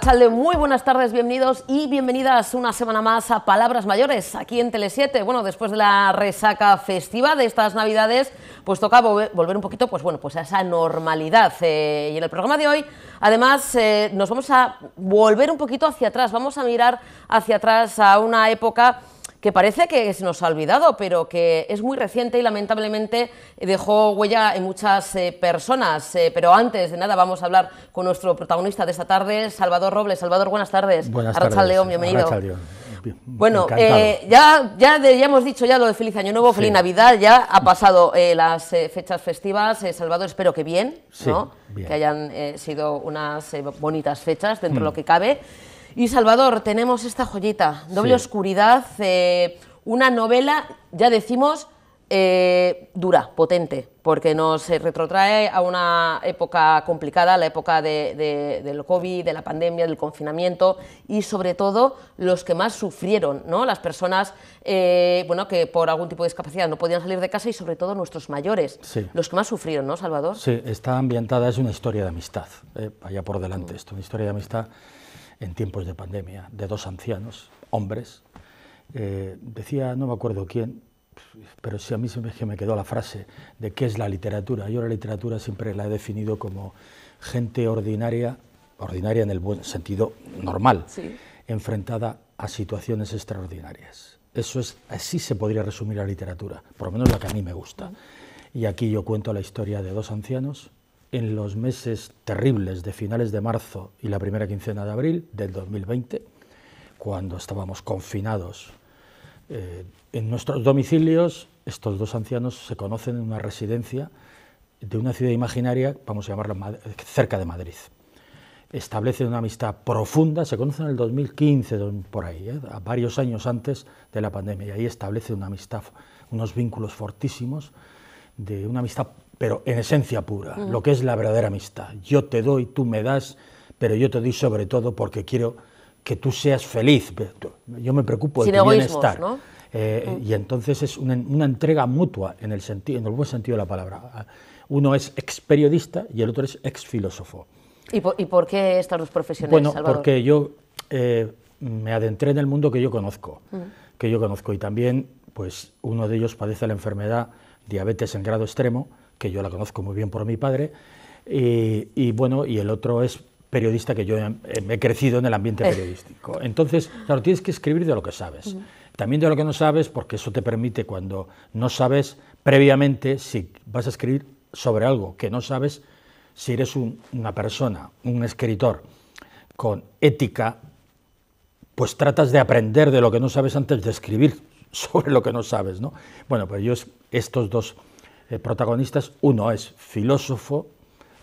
Chalde, muy buenas tardes, bienvenidos y bienvenidas una semana más a Palabras Mayores aquí en Tele7. Bueno, después de la resaca festiva de estas Navidades, pues toca volver un poquito pues bueno, pues a esa normalidad. Eh, y en el programa de hoy, además, eh, nos vamos a volver un poquito hacia atrás, vamos a mirar hacia atrás a una época que parece que se nos ha olvidado, pero que es muy reciente y lamentablemente dejó huella en muchas eh, personas. Eh, pero antes de nada vamos a hablar con nuestro protagonista de esta tarde, Salvador Robles. Salvador, buenas tardes. Buenas tardes. León, bienvenido. Bueno, eh, ya, ya, hemos dicho ya lo de Feliz Año Nuevo, Feliz Navidad, ya ha pasado eh, las fechas festivas, Salvador, espero que bien, que hayan sido unas bonitas fechas dentro de lo mm. que cabe. Y Salvador, tenemos esta joyita, Doble Oscuridad, eh, una novela, ya decimos, eh, dura, potente, porque nos eh, retrotrae a una época complicada, la época de, del COVID, de la pandemia, del confinamiento y sobre todo los que más sufrieron, ¿no? las personas bueno, que por algún tipo de discapacidad no podían salir de casa y sobre todo nuestros mayores, los que más sufrieron, ¿no, Salvador? Sí, está ambientada, es una historia de amistad, allá por delante, esto, una historia de amistad en tiempos de pandemia de dos ancianos, hombres. Eh, decía, no me acuerdo quién, pero sí a mí se me, que me quedó la frase de qué es la literatura. Yo la literatura siempre la he definido como gente ordinaria, ordinaria en el buen sentido normal, enfrentada a situaciones extraordinarias. Eso es, así se podría resumir la literatura, por lo menos la que a mí me gusta. Y aquí yo cuento la historia de dos ancianos en los meses terribles de finales de marzo y la primera quincena de abril del 2020, cuando estábamos confinados eh, en nuestros domicilios, estos dos ancianos se conocen en una residencia de una ciudad imaginaria, vamos a llamarla cerca de Madrid. Establecen una amistad profunda, se conocen en el 2015, por ahí, eh, varios años antes de la pandemia, y ahí establecen una amistad, unos vínculos fortísimos, de una amistad pero en esencia pura, mm. lo que es la verdadera amistad. Yo te doy, tú me das, pero yo te doy sobre todo porque quiero que tú seas feliz. Yo me preocupo de tu bienestar. Eh, mm. Y entonces es una, entrega mutua en el, en el, buen sentido de la palabra. Uno es ex periodista y el otro es ex filósofo. ¿Y por, qué estas dos profesiones? Bueno, porque yo eh, me adentré en el mundo que yo conozco, mm. que yo conozco y también, pues, uno de ellos padece la enfermedad diabetes en grado extremo que yo la conozco muy bien por mi padre, y, bueno, y el otro es periodista que yo he, crecido en el ambiente eh. periodístico. Entonces, claro, tienes que escribir de lo que sabes. También de lo que no sabes, porque eso te permite cuando no sabes previamente si vas a escribir sobre algo que no sabes, si eres una persona, un escritor con ética, pues tratas de aprender de lo que no sabes antes de escribir sobre lo que no sabes, ¿no? Bueno, pues yo estos dos protagonistas. Uno es filósofo,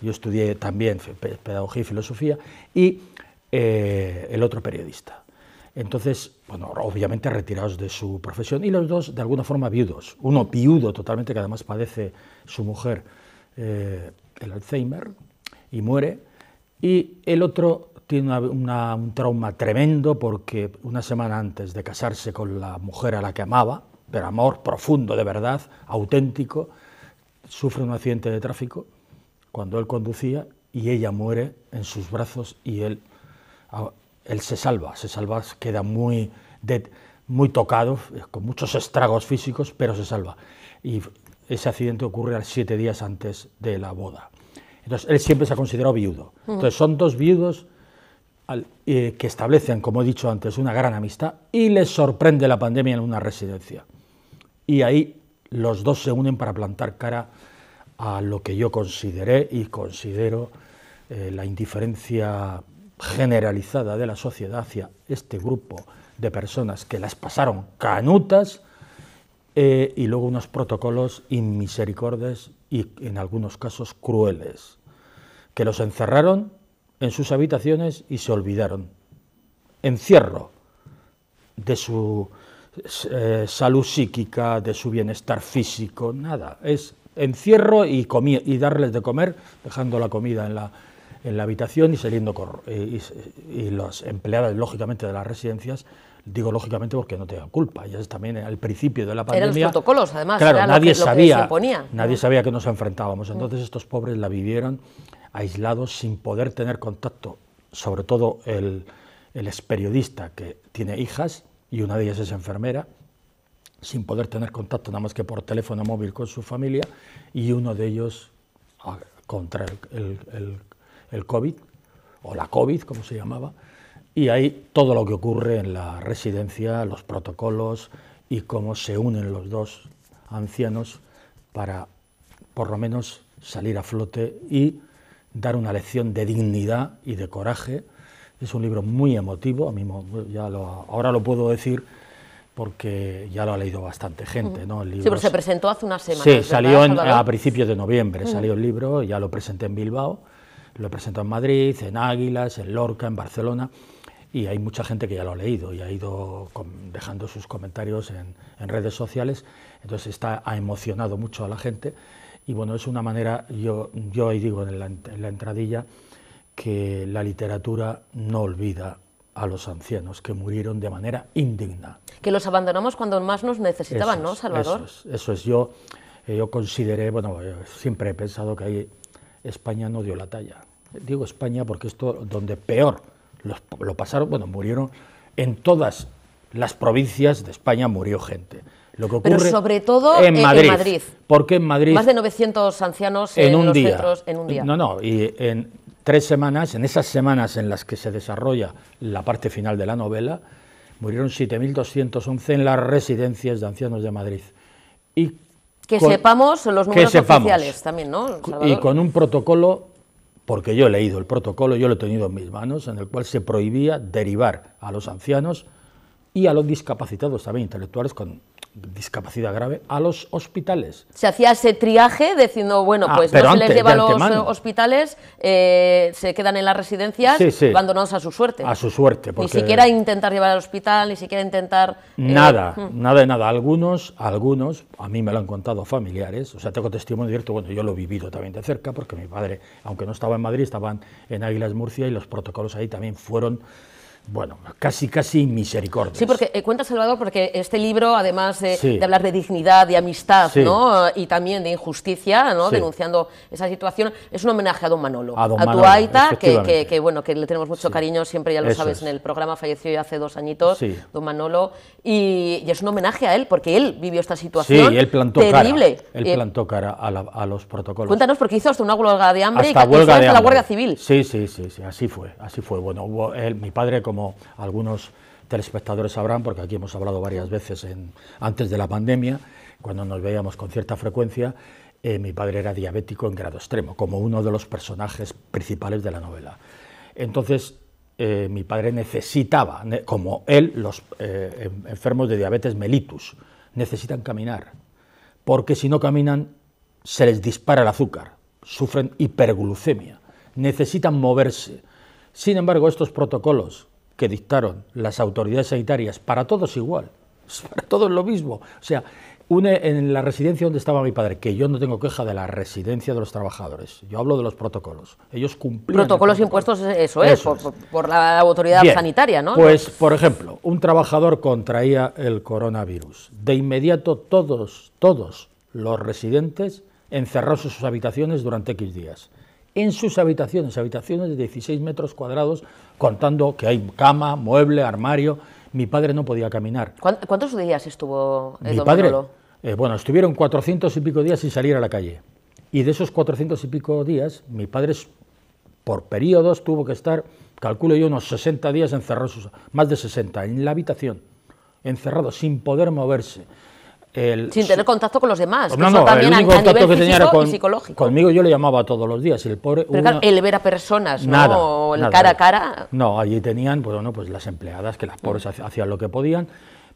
yo estudié también pedagogía y filosofía, y eh, el otro periodista. Entonces, bueno, obviamente retirados de su profesión y los dos de alguna forma viudos. Uno viudo totalmente, que además padece su mujer eh, el Alzheimer y muere, y el otro tiene un trauma tremendo porque una semana antes de casarse con la mujer a la que amaba, pero amor profundo de verdad, auténtico, sufre un accidente de tráfico cuando él conducía y ella muere en sus brazos y él, él se salva, se salva, queda muy, muy tocado, eh, con muchos estragos físicos, pero se salva. Y ese accidente ocurre siete días antes de la boda. Entonces, él siempre se ha considerado viudo. Mm. Entonces, son dos viudos eh, que establecen, como he dicho antes, una gran amistad y les sorprende la pandemia en una residencia. Y ahí los dos se unen para plantar cara a lo que yo consideré y considero eh, la indiferencia generalizada de la sociedad hacia este grupo de personas que las pasaron canutas eh, y luego unos protocolos inmisericordes y en algunos casos crueles, que los encerraron en sus habitaciones y se olvidaron. Encierro de su eh, salud psíquica, de su bienestar físico, nada. Es encierro y, y darles de comer, dejando la comida en la, en la habitación y saliendo cor y, las empleadas, lógicamente, de las residencias, digo lógicamente porque no tengan culpa, ellas también al principio de la pandemia... Eran los protocolos, además, claro, nadie que, sabía, ponía. Nadie mm. sabía que nos enfrentábamos, mm. entonces estos pobres la vivieron aislados, sin poder tener contacto, sobre todo el, el ex periodista que tiene hijas, y una de ellas es enfermera, sin poder tener contacto nada más que por teléfono móvil con su familia, y uno de ellos ah, contra el, COVID, o la COVID, como se llamaba, y ahí todo lo que ocurre en la residencia, los protocolos y cómo se unen los dos ancianos para, por lo menos, salir a flote y dar una lección de dignidad y de coraje es un libro muy emotivo, a mí ya ahora lo puedo decir porque ya lo ha leído bastante gente. ¿no? el libro sí, pero se presentó hace unas semanas. Sí, salió a principios de noviembre, salió el libro, ya lo presenté en Bilbao, lo presentó en Madrid, en Águilas, en Lorca, en Barcelona, y hay mucha gente que ya lo ha leído y ha ido dejando sus comentarios en, redes sociales, entonces está, ha emocionado mucho a la gente, y bueno, es una manera, yo, yo ahí digo en la, en la entradilla, que la literatura no olvida a los ancianos que murieron de manera indigna. Que los abandonamos cuando más nos necesitaban, ¿no, Salvador? Eso es, Yo, eh, yo consideré, bueno, eh, siempre he pensado que ahí España no dio la talla. Digo España porque esto donde peor lo pasaron, bueno, murieron en todas las provincias de España murió gente. Lo que ocurre Pero sobre todo en Madrid. ¿Por en Madrid? Más de 900 ancianos en, un día. en un día. No, no, y en, tres semanas, en esas semanas en las que se desarrolla la parte final de la novela, murieron 7.211 en las residencias de ancianos de Madrid. Y que sepamos los números oficiales también, ¿no? Y con un protocolo, porque yo he leído el protocolo, yo lo he tenido en mis manos, en el cual se prohibía derivar a los ancianos y a los discapacitados también intelectuales con discapacidad grave a los hospitales. Se hacía ese triaje diciendo, bueno, ah, pues no se les lleva a los eh, hospitales, eh, se quedan en las residencias abandonados a su suerte. A su suerte. Porque ni siquiera intentar llevar al hospital, ni siquiera intentar... Eh, nada, hmm. nada de nada. Algunos, algunos, a mí me lo han contado familiares, o sea, tengo testimonio cierto, bueno, yo lo he vivido también de cerca, porque mi padre, aunque no estaba en Madrid, estaba en Águilas Murcia y los protocolos ahí también fueron bueno, casi, casi misericordia. Sí, porque eh, cuenta Salvador, porque este libro, además de, hablar de dignidad, de amistad, ¿no? Y también de injusticia, ¿no? Denunciando esa situación, es un homenaje a don Manolo, a, don tu aita, que, bueno, que le tenemos mucho cariño, siempre ya lo sabes, en el programa falleció ya hace dos añitos, don Manolo, y, es un homenaje a él, porque él vivió esta situación sí, él plantó Cara, él eh, plantó cara a, los protocolos. Cuéntanos, porque hizo hasta una huelga de hambre y que la Guardia Civil. Sí, sí, sí, así fue, así fue. Bueno, eh, mi padre como como algunos telespectadores sabrán, porque aquí hemos hablado varias veces antes de la pandemia, cuando nos veíamos con cierta frecuencia, eh, mi padre era diabético en grado extremo, como uno de los personajes principales de la novela. Entonces, eh, mi padre necesitaba, como él, los eh, enfermos de diabetes mellitus, necesitan caminar, porque si no caminan, se les dispara el azúcar, sufren hiperglucemia, necesitan moverse. Sin embargo, estos protocolos que dictaron las autoridades sanitarias, para todos igual, para todos lo mismo. O sea, en la residencia donde estaba mi padre, que yo no tengo queja de la residencia de los trabajadores, yo hablo de los protocolos. Ellos cumplían. Protocolos impuestos, eh, eso es, por, la autoridad sanitaria, ¿no? Pues, por ejemplo, un trabajador contraía el coronavirus. De inmediato, todos, todos los residentes encerróse sus habitaciones durante X días en sus habitaciones, habitaciones de 16 metros cuadrados, contando que hay cama, mueble, armario. Mi padre no podía caminar. ¿Cuántos días estuvo el Mi padre, eh, bueno, estuvieron 400 y pico días sin salir a la calle. Y de esos 400 y pico días, mi padre por periodos tuvo que estar, calculo yo, unos 60 días encerrados, más de 60, en la habitación, encerrado, sin poder moverse. Sin tener contacto con los demás. No, también el único contacto conmigo, yo le llamaba todos los días. el pobre, Pero el ver a personas, ¿no? El cara a cara. No, allí tenían, pues, bueno, pues las empleadas, que las pobres mm. hacían lo que podían,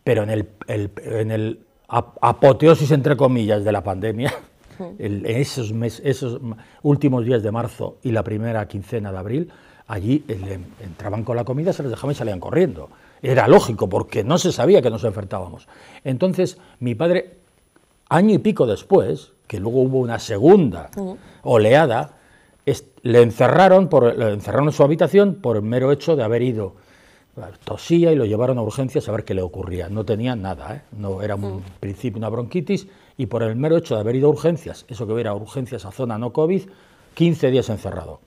pero en el, apoteosis, entre comillas, de la pandemia, mm. en esos, esos últimos días de marzo y la primera quincena de abril, allí entraban con la comida, se les dejaban y salían corriendo. Era lógico, porque no se sabía que nos enfrentábamos. Entonces, mi padre, año y pico después, que luego hubo una segunda oleada, le encerraron, por, encerraron en su habitación por el mero hecho de haber ido. Tosía y lo llevaron a urgencias a ver qué le ocurría. No tenía nada, ¿eh? no era un principio una bronquitis y por el mero hecho de haber ido a urgencias, eso que hubiera urgencias a zona no COVID, 15 días encerrado.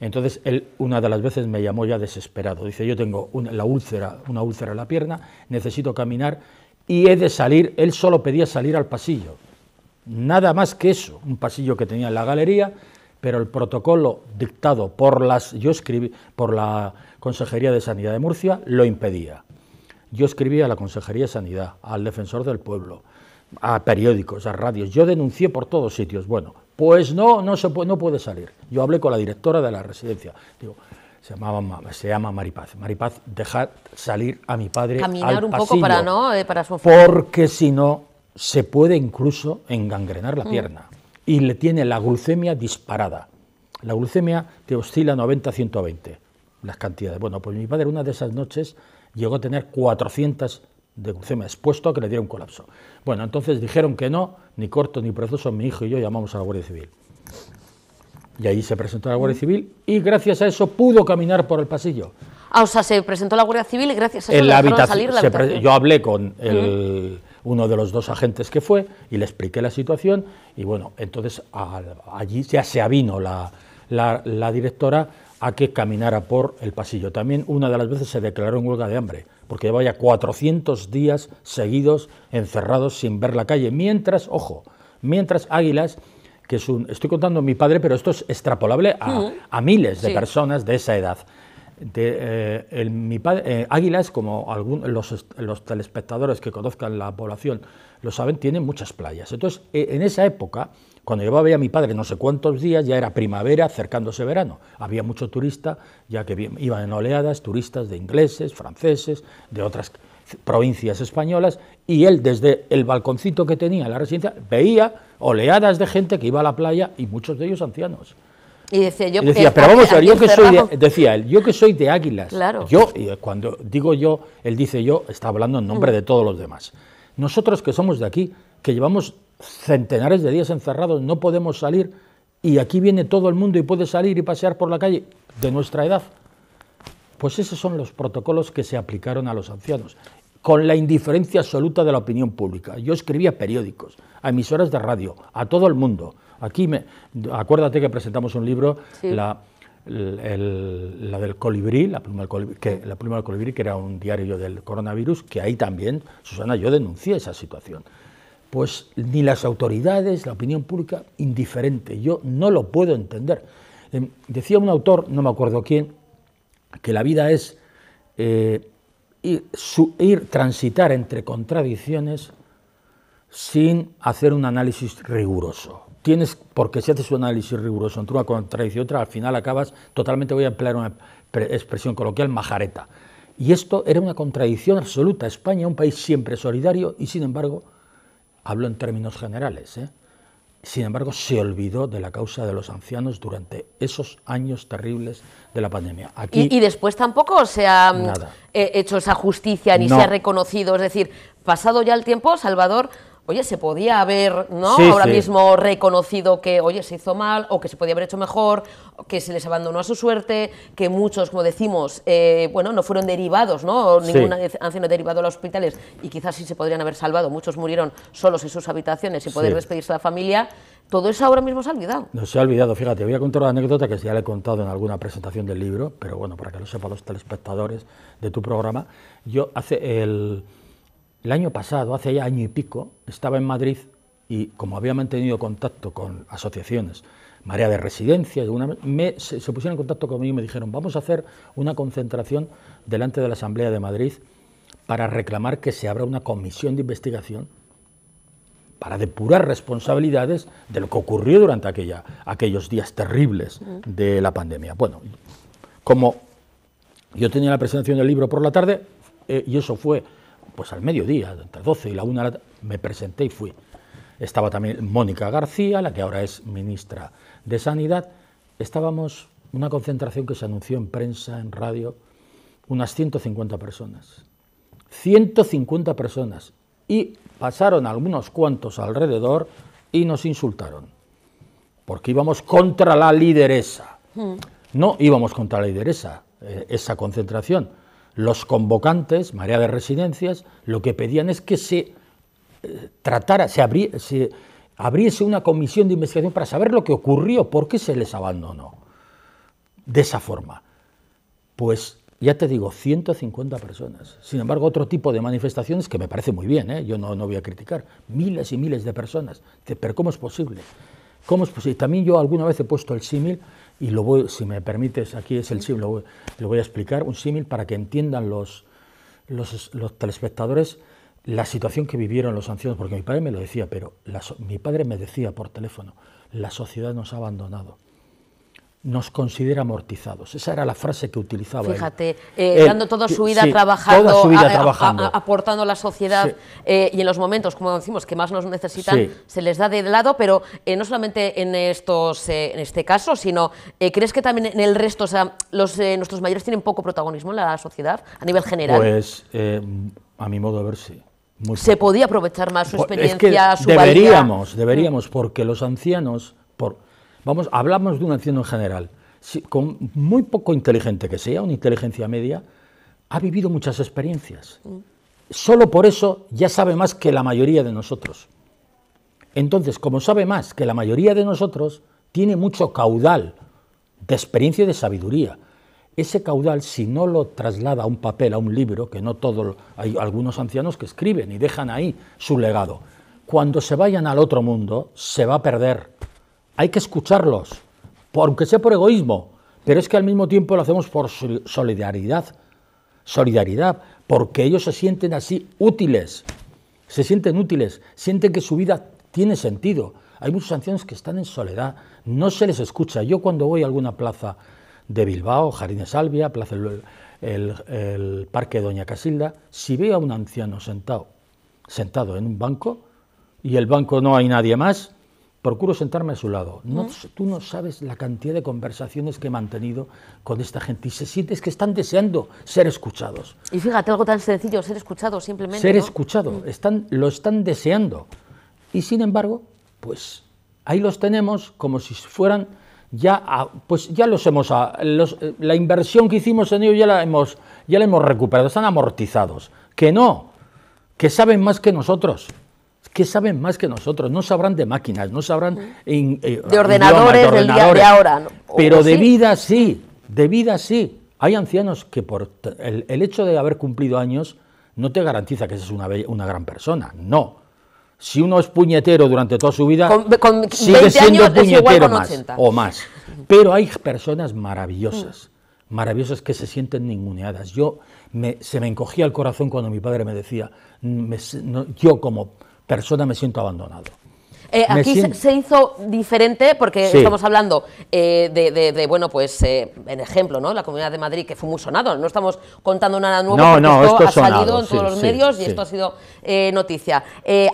Entonces él una de las veces me llamó ya desesperado. Dice, yo tengo una, la úlcera, una úlcera en la pierna, necesito caminar y he de salir, él solo pedía salir al pasillo. Nada más que eso, un pasillo que tenía en la galería, pero el protocolo dictado por las yo escribí por la Consejería de Sanidad de Murcia lo impedía. Yo escribí a la Consejería de Sanidad, al defensor del pueblo, a periódicos, a radios. Yo denuncié por todos sitios. Bueno, pues no, no, se puede, no puede salir. Yo hablé con la directora de la residencia. Digo, se, llamaba, se llama Maripaz. Maripaz, deja salir a mi padre. Caminar un poco para no, eh, Porque si no, se puede incluso engangrenar la mm. pierna. Y le tiene la glucemia disparada. La glucemia te oscila 90-120, las cantidades. Bueno, pues mi padre una de esas noches llegó a tener 400 de glucemia expuesto a que le diera un colapso. Bueno, entonces dijeron que no, ni corto ni proceso, mi hijo y yo llamamos a la Guardia Civil. Y ahí se presentó la Guardia mm. Civil y gracias a eso pudo caminar por el pasillo. Ah, o sea, se presentó la Guardia Civil y gracias a eso pudo salir la habitación. Yo hablé con el, uno de los dos agentes que fue y le expliqué la situación y bueno, entonces allí ya se avino la, la directora a que caminara por el pasillo. También una de las veces se declaró en huelga de hambre porque lleva ya 400 días seguidos encerrados sin ver la calle, mientras, ojo, mientras Águilas, que es un, estoy contando a mi padre, pero esto es extrapolable a, miles de personas de esa edad, de, eh, mi padre, eh, Águilas, como los, telespectadores que conozcan la población lo saben, tiene muchas playas. Entonces, e, en esa época, cuando yo veía a mi padre no sé cuántos días, ya era primavera, acercándose verano. Había mucho turista, ya que iban en oleadas, turistas de ingleses, franceses, de otras provincias españolas, y él desde el balconcito que tenía en la residencia veía oleadas de gente que iba a la playa y muchos de ellos ancianos. Y decía yo, pero que soy de, decía él, yo que soy de Águilas. Claro. Yo cuando digo yo, él dice yo, está hablando en nombre mm. de todos los demás. Nosotros que somos de aquí, que llevamos centenares de días encerrados, no podemos salir y aquí viene todo el mundo y puede salir y pasear por la calle de nuestra edad. Pues esos son los protocolos que se aplicaron a los ancianos, con la indiferencia absoluta de la opinión pública. Yo escribía periódicos, a emisoras de radio, a todo el mundo. Aquí, me, acuérdate que presentamos un libro, la, del colibrí, la pluma del colibrí, que, era un diario del coronavirus, que ahí también, Susana, yo denuncié esa situación. Pues ni las autoridades, la opinión pública, indiferente. Yo no lo puedo entender. Em, decía un autor, no me acuerdo quién, que la vida es eh, ir, transitar entre contradicciones sin hacer un análisis riguroso tienes, porque si haces un análisis riguroso entre una contradicción y otra, al final acabas totalmente, voy a emplear una expresión coloquial, majareta. Y esto era una contradicción absoluta. España, un país siempre solidario, y sin embargo, hablo en términos generales, ¿eh? sin embargo, se olvidó de la causa de los ancianos durante esos años terribles de la pandemia. Aquí, y, después tampoco se ha mm, eh, hecho esa justicia ni se ha reconocido. Es decir, pasado ya el tiempo, Salvador oye, se podía haber, ¿no? Ahora mismo reconocido que, oye, se hizo mal o que se podía haber hecho mejor, que se les abandonó a su suerte, que muchos, como decimos, eh, bueno, no fueron derivados, ¿no? Ningún han sido derivado a los hospitales y quizás sí se podrían haber salvado. Muchos murieron solos en sus habitaciones y poder despedirse de la familia. Todo eso ahora mismo se ha olvidado. No se ha olvidado, fíjate, voy a contar una anécdota que ya le he contado en alguna presentación del libro, pero bueno, para que lo sepan los telespectadores de tu programa. Yo hace el, el año pasado, hace ya año y pico, estaba en Madrid y como había mantenido contacto con asociaciones, Marea de Residencia, se, pusieron en contacto conmigo y me dijeron, vamos a hacer una concentración delante de la Asamblea de Madrid para reclamar que se abra una comisión de investigación para depurar responsabilidades de lo que ocurrió durante aquellos días terribles de la pandemia. Bueno, como yo tenía la presentación del libro por la tarde, eh, y eso fue pues al mediodía, entre 12 y la 1, me presenté y fui. Estaba también Mónica García, la que ahora es ministra de Sanidad. Estábamos una concentración que se anunció en prensa, en radio, unas 150 personas. 150 personas. Y pasaron algunos cuantos alrededor y nos insultaron. Porque íbamos contra la lideresa. Mm. No íbamos contra la lideresa, eh, esa concentración los convocantes, Marea de Residencias, lo que pedían es que se eh, tratara, se, abriese una comisión de investigación para saber lo que ocurrió, por qué se les abandonó de esa forma. Pues ya te digo, 150 personas. Sin embargo, otro tipo de manifestaciones que me parece muy bien, ¿eh? yo no, no voy a criticar, miles y miles de personas. Pero ¿cómo es posible? ¿Cómo es posible? También yo alguna vez he puesto el símil y lo voy, si me permites, aquí es el símil, lo, voy a explicar, un símil para que entiendan los, los, telespectadores la situación que vivieron los ancianos, porque mi padre me lo decía, pero mi padre me decía por teléfono, la sociedad nos ha abandonado nos considera amortizados. Esa era la frase que utilizaba. Fíjate, eh, dando toda su vida trabajando, a, aportando a la sociedad eh, y en los momentos, como decimos, que más nos necesitan, se les da de lado, pero eh, no solamente en, estos, en este caso, sino ¿crees que también en el resto, o sea, los, nuestros mayores tienen poco protagonismo en la sociedad a nivel general? Pues, a mi modo de ver, sí. se podía aprovechar más su pues, experiencia, su es deberíamos, deberíamos, mm. porque los ancianos, por Vamos, hablamos de un anciano en general, con muy poco inteligente que sea, una inteligencia media, ha vivido muchas experiencias. Mm. Solo por eso ya sabe más que la mayoría de nosotros. Entonces, como sabe más que la mayoría de nosotros, tiene mucho caudal de experiencia y de sabiduría. Ese caudal, si no lo traslada a un papel, a un libro, que no todos, hay algunos ancianos que escriben y dejan ahí su legado, cuando se vayan al otro mundo, se va a perder hay que escucharlos, aunque sea por egoísmo, pero es que al mismo tiempo lo hacemos por solidaridad, solidaridad, porque ellos se sienten así útiles, se sienten útiles, sienten que su vida tiene sentido. Hay muchos ancianos que están en soledad, no se les escucha. Yo cuando voy a alguna plaza de Bilbao, Jardines Albia, Plaza el, el, el Parque Doña Casilda, si veo a un anciano sentado, sentado en un banco y el banco no hay nadie más, procuro sentarme a su lado. Tú no sabes la cantidad de conversaciones que he mantenido con esta gente y se siente que están deseando ser escuchados. Y fíjate, algo tan sencillo, ser escuchado simplemente. Ser escuchado, están, lo están deseando. Y sin embargo, pues ahí los tenemos como si fueran ya pues ya los hemos a, eh, la inversión que hicimos en ellos ya la hemos ya la hemos recuperado, están amortizados, que no, que saben más que nosotros que saben más que nosotros, no sabrán de máquinas, no sabrán eh, de, ordenadores, de día ahora. Pero de vida sí, de vida sí. Hay ancianos que por el, hecho de haber cumplido años no te garantiza que seas una, gran persona, no. Si uno es puñetero durante toda su vida, con, sigue siendo puñetero más o más. Pero hay personas maravillosas, maravillosas que se sienten ninguneadas. Yo se me encogía el corazón cuando mi padre me decía, mm, yo como persona me siento abandonado. Eh, aquí se hizo diferente porque estamos hablando eh, de, bueno, pues, eh, en ejemplo, ¿no? La Comunidad de Madrid, que fue muy sonado, no estamos contando nada nuevo, no, no, esto, ha salido en todos los medios y esto ha sido noticia.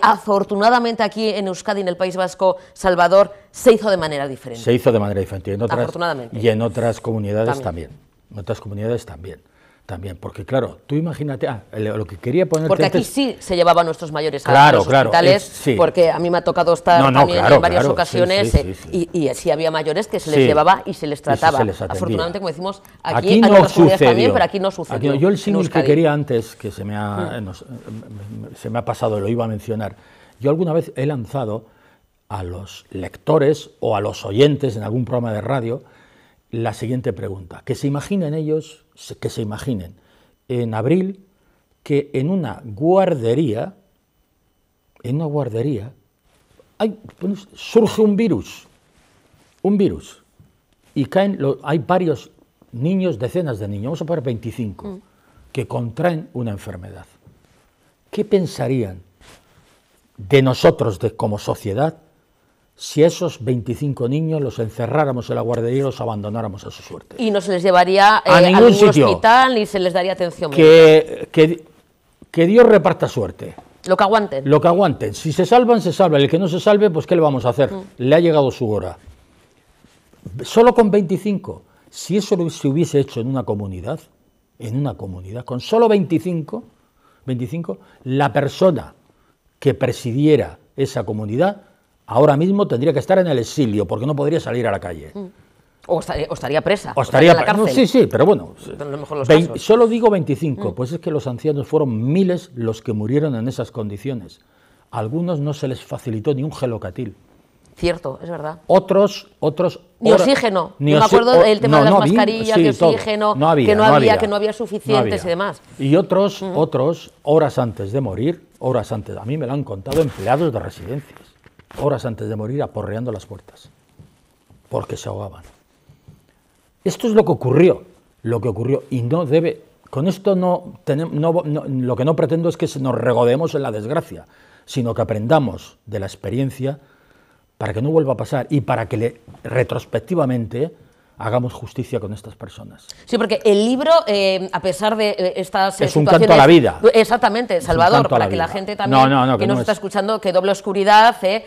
afortunadamente aquí en Euskadi, en el País Vasco, Salvador, se hizo de manera diferente. Se hizo de manera diferente. Y en otras, afortunadamente. Y en otras comunidades también. En otras comunidades también también, porque claro, tú imagínate, ah, lo que quería poner... Porque aquí sí se llevaba a nuestros mayores a los hospitales, porque a mí me ha tocado estar también en varias ocasiones, eh, y, y sí había mayores que se les llevaba y se les trataba. Afortunadamente, como decimos, aquí, no sucede yo el símil que quería antes, que se me, ha, mm. se me ha pasado, lo iba a mencionar, yo alguna vez he lanzado a los lectores o a los oyentes en algún programa de radio, la siguiente pregunta. Que se imaginen ellos, que se imaginen en abril que en una guardería, en una guardería, hay, pues, surge un virus, un virus, y caen, hay varios niños, decenas de niños, vamos a poner 25, mm. que contraen una enfermedad. ¿Qué pensarían de nosotros de, como sociedad si esos 25 niños los encerráramos en la guardería y los abandonáramos a su suerte. Y no se les llevaría a eh, ningún, hospital y se les daría atención. Que, Dios reparta suerte. Lo que aguanten. Lo que aguanten. Si se salvan, se salvan. El que no se salve, pues ¿qué le vamos a hacer? Mm. Le ha llegado su hora. Solo con 25. Si eso se hubiese hecho en una comunidad, en una comunidad, con solo 25, 25 la persona que presidiera esa comunidad ahora mismo tendría que estar en el exilio porque no podría salir a la calle. Mm. O, estaría, presa. O estaría, en la cárcel. sí, sí, pero bueno. Solo digo 25, mm. pues es que los ancianos fueron miles los que murieron en esas condiciones. algunos no se les facilitó ni un gelocatil. Cierto, es verdad. Otros, otros. Ni oxígeno. Ni me acuerdo del tema de las mascarillas, oxígeno, que no, había, suficientes y demás. Y otros, mm. otros, horas antes de morir, horas antes, a mí me lo han contado empleados de residencias horas antes de morir, aporreando las puertas, porque se ahogaban. Esto es lo que ocurrió, lo que ocurrió, y no debe, con esto no, lo que no pretendo es que nos regodemos en la desgracia, sino que aprendamos de la experiencia para que no vuelva a pasar y para que le, retrospectivamente hagamos justicia con estas personas. Sí, porque el libro, eh, a pesar de eh, estas es Es un canto a la vida. Exactamente, Salvador, para que la gente también no, no, no, que, nos está escuchando, que doble oscuridad, eh,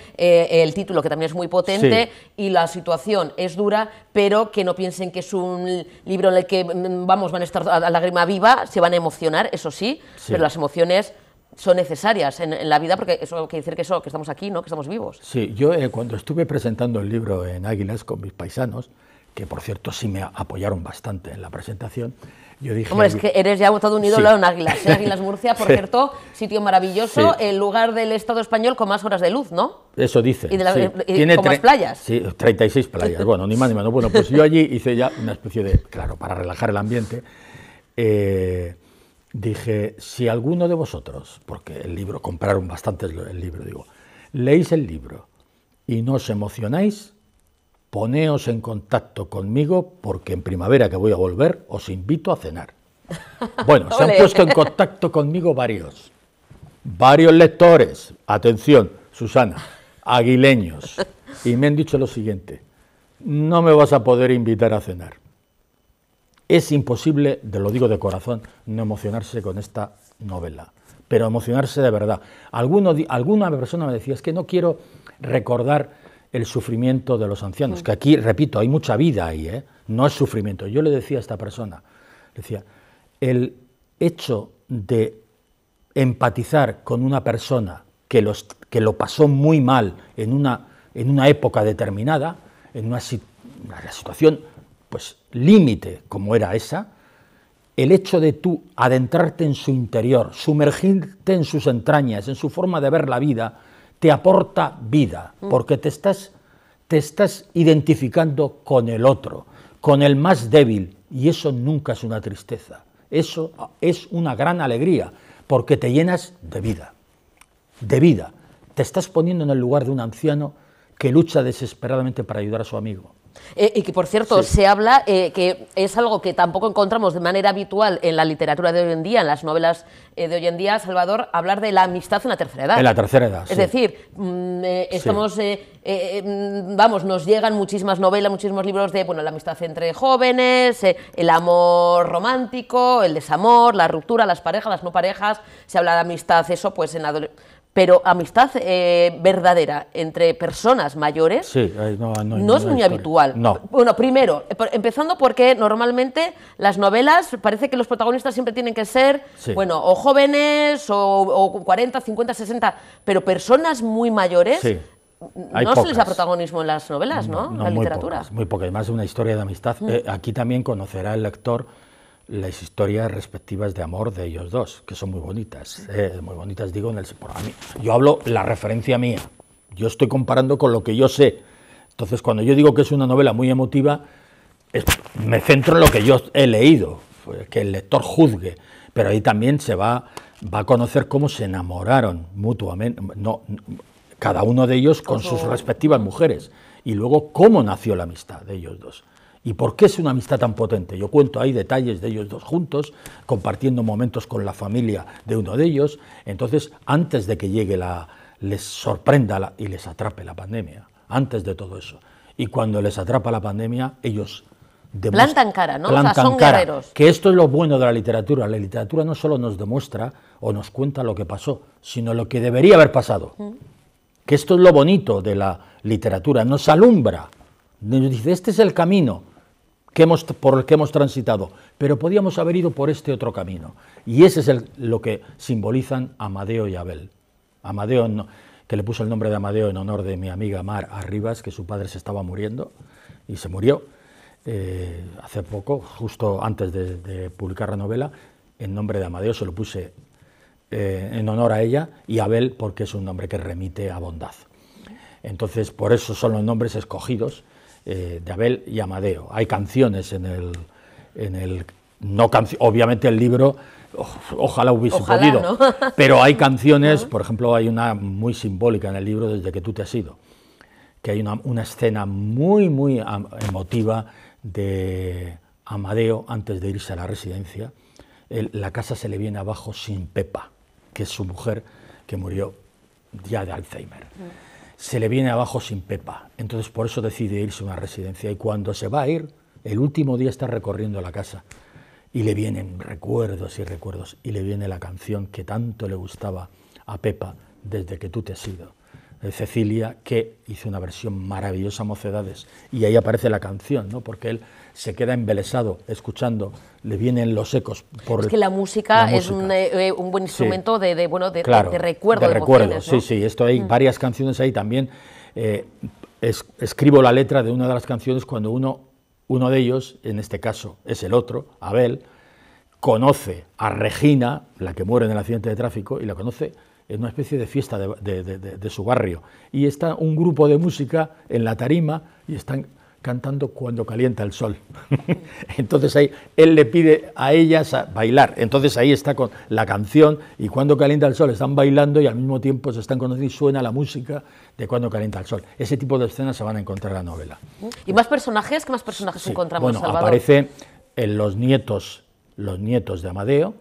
el título que también es muy potente, y la situación es dura, pero que no piensen que es un libro en el que, mm, vamos, van a estar a lágrima viva, se van a emocionar, eso sí, pero las emociones son necesarias en, la vida porque eso quiere decir que eso que estamos aquí no que estamos vivos sí yo cuando estuve presentando el libro en Águilas con mis paisanos que por cierto sí me apoyaron bastante en la presentación, yo dije... Hombre, es que eres ya todo un ídolo sí. en Águilas, ¿eh? Águilas Murcia, por cierto, sitio maravilloso, el lugar del Estado español con más horas de luz, ¿no? Eso dice. Y, Tiene con más playas. Sí, 36 playas, bueno, ni más ni menos. Bueno, pues yo allí hice ya una especie de, claro, para relajar el ambiente, eh, dije, si alguno de vosotros, porque el libro, compraron bastantes el libro, digo, leéis el libro y no os emocionáis, poneos en contacto conmigo porque en primavera que voy a volver os invito a cenar. Bueno, se han puesto en contacto conmigo varios, varios lectores, atención, Susana, aguileños, y me han dicho lo siguiente, no me vas a poder invitar a cenar. Es imposible, te lo digo de corazón, no emocionarse con esta novela, pero emocionarse de verdad. alguna persona me decía, es que no quiero recordar el sufrimiento de los ancianos, que aquí, repito, hay mucha vida ahí, ¿eh? no es sufrimiento. Yo le decía a esta persona, decía, el hecho de empatizar con una persona que, los, que lo pasó muy mal en una, en una época determinada, en una, situación pues límite como era esa, el hecho de tú adentrarte en su interior, sumergirte en sus entrañas, en su forma de ver la vida, te aporta vida, mm. porque te estás, te estás identificando con el otro, con el más débil, y eso nunca es una tristeza, eso es una gran alegría, porque te llenas de vida, de vida. Te estás poniendo en el lugar de un anciano que lucha desesperadamente para ayudar a su amigo. Eh, y que, por cierto, se habla eh, que es algo que tampoco encontramos de manera habitual en la literatura de hoy en día, en las novelas eh, de hoy en día, Salvador, hablar de la amistad en la tercera edad. En la tercera edad. Es decir, mm, estamos, mm, vamos, nos llegan muchísimas novelas, muchísimos libros de bueno, la amistad entre jóvenes, el amor romántico, el desamor, la ruptura, las parejas, las no parejas. Se habla de amistad, eso, pues en la pero amistad eh, verdadera entre personas mayores no, es muy habitual. Bueno, primero, eh, empezando porque normalmente las novelas parece que los protagonistas siempre tienen que ser, bueno, o jóvenes, o, 40, 50, 60, pero personas muy mayores. no se les da protagonismo en las novelas, ¿no? En la muy muy poco. Además, de una historia de amistad. Mm. Eh, aquí también conocerá el lector las historias respectivas de amor de ellos dos, que son muy bonitas, eh, muy bonitas digo en el por Yo hablo la referencia mía. Yo estoy comparando con lo que yo sé. Entonces, cuando yo digo que es una novela muy emotiva, me centro en lo que yo he leído, pues, que el lector juzgue, pero ahí también se va va a conocer cómo se enamoraron mutuamente, no, cada uno de ellos con sus respectivas mujeres, y luego cómo nació la amistad de ellos dos. ¿Y por qué es una amistad tan potente? Yo cuento ahí detalles de ellos dos juntos, compartiendo momentos con la familia de uno de ellos. Entonces, antes de que llegue la, les sorprenda y les atrape la pandemia, antes de todo eso. Y cuando les atrapa la pandemia, ellos plantan cara, ¿no? o sea, son guerreros. Que esto es lo bueno de la literatura. La literatura no solo nos demuestra o nos cuenta lo que pasó, sino lo que debería haber pasado. Que esto es lo bonito de la literatura, nos alumbra nos dice, este es el camino que hemos, por el que hemos transitado, pero podíamos haber ido por este otro camino. Y ese es lo que simbolizan Amadeo y Abel. Amadeo, que le puso el nombre de Amadeo en honor de mi amiga Mar Arribas, que su padre se estaba muriendo y se murió eh, hace poco, justo antes de, publicar la novela. En nombre de Amadeo se lo puse eh, en honor a ella y Abel porque es un nombre que remite a bondad. Entonces, por eso son los nombres escogidos eh, de Abel y Amadeo. Hay canciones en el, en obviamente el libro oh, ojalá hubiese podido, pero hay canciones, por ejemplo, hay una muy simbólica en el libro desde que tú te has ido, que hay una, escena muy muy emotiva de Amadeo antes de irse a la residencia, la casa se le viene abajo sin Pepa, que es su mujer que murió ya de Alzheimer se le viene abajo sin pepa. Entonces por eso decide irse a una residencia y cuando se va a ir, el último día está recorriendo la casa y le vienen recuerdos y recuerdos y le viene la canción que tanto le gustaba a Pepa desde que tú te has ido. Cecilia, que hizo una versión maravillosa Mocedades, y ahí aparece la canción, ¿no? porque él se queda embelesado escuchando, le vienen los ecos. Por es que la música, es eh, eh, un, buen instrumento de, bueno, de, recuerdo. De recuerdo, sí, sí, esto hay mm. varias canciones ahí también. Eh, escribo la letra de una de las canciones cuando uno, uno de ellos, en este caso es el otro, Abel, conoce a Regina, la que muere en el accidente de tráfico, y la conoce en una especie de fiesta de, su barrio. Y está un grupo de música en la tarima y están cantando cuando calienta el sol. Entonces ahí él le pide a ellas a bailar. Entonces ahí está con la canción y cuando calienta el sol están bailando y al mismo tiempo se están conociendo y suena la música de cuando calienta el sol. Ese tipo de escenas se van a encontrar en la novela. ¿Y más personajes? ¿Qué más personajes encontramos? Bueno, Salvador? aparece en los nietos, los nietos de Amadeo,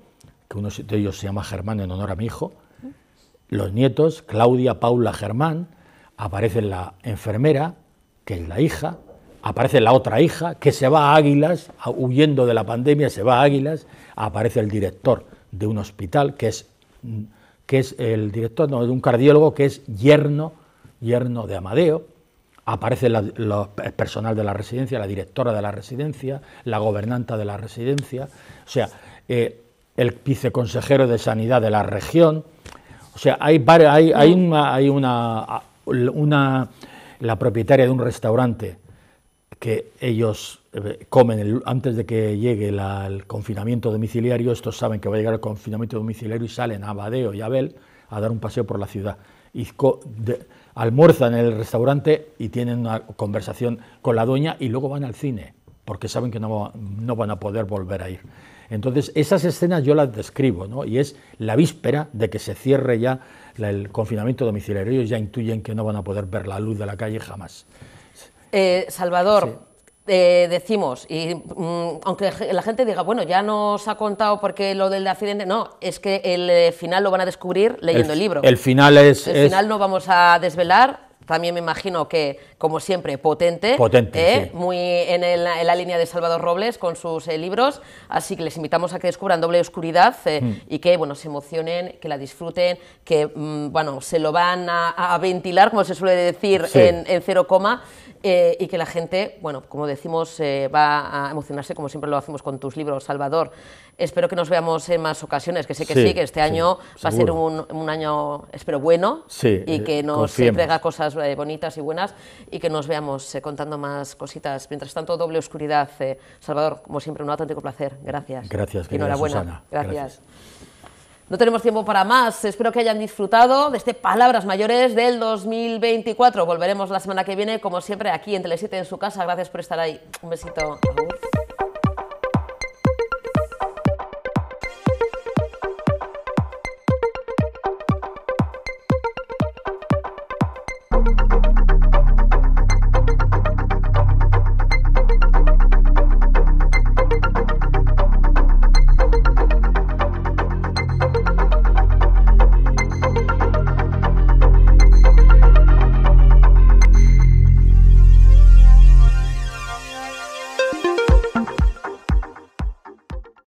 que uno de ellos se llama Germán en honor a mi hijo, los nietos, Claudia, Paula, Germán, aparece la enfermera, que es la hija, aparece la otra hija, que se va a Águilas, huyendo de la pandemia, se va a Águilas, aparece el director de un hospital, que es, que es el director no, de un cardiólogo, que es yerno, yerno de Amadeo, aparece el personal de la residencia, la directora de la residencia, la gobernanta de la residencia, o sea, eh, el viceconsejero de sanidad de la región, o sea, hay, hay, una, la propietaria de un restaurante que ellos eh, comen antes de que llegue el confinamiento domiciliario, estos saben que va a llegar el confinamiento domiciliario y salen a Abadeo y Abel a dar un paseo por la ciudad. almuerzan en el restaurante y tienen una conversación con la dueña y luego van al cine, porque saben que no van a poder volver a ir. Entonces, esas escenas yo las describo, ¿no? Y es la víspera de que se cierre ya el confinamiento domiciliario. Ellos ya intuyen que no van a poder ver la luz de la calle jamás. Eh, Salvador, eh, decimos, y mm, aunque la gente diga, bueno, ya nos ha contado porque lo del accidente, no, es que el eh, final lo van a descubrir leyendo el, libro. El final es... El final no vamos a desvelar, también me imagino que, como siempre, potente, ¿eh? muy en, la línea de Salvador Robles con sus eh, libros, así que les invitamos a que descubran Doble Oscuridad eh, mm. y que bueno, se emocionen, que la disfruten, que mm, bueno, se lo van a, ventilar, como se suele decir, en, en, cero coma, y que la gente, bueno, como decimos, va a emocionarse, como siempre lo hacemos con tus libros, Salvador. Espero que nos veamos en más ocasiones, que sé que sí, que este año va a ser un, año, espero, bueno y que eh, nos entrega cosas eh, bonitas y buenas y que nos veamos eh, contando más cositas. Mientras tanto, doble oscuridad. Salvador, como siempre, un auténtico placer. Gracias. Gracias, Enhorabuena. Susana. Gracias. No tenemos tiempo para más. Espero que hayan disfrutado de este Palabras Mayores del 2024. Volveremos la semana que viene, como siempre, aquí en Tele7, en su casa. Gracias por estar ahí. Un besito.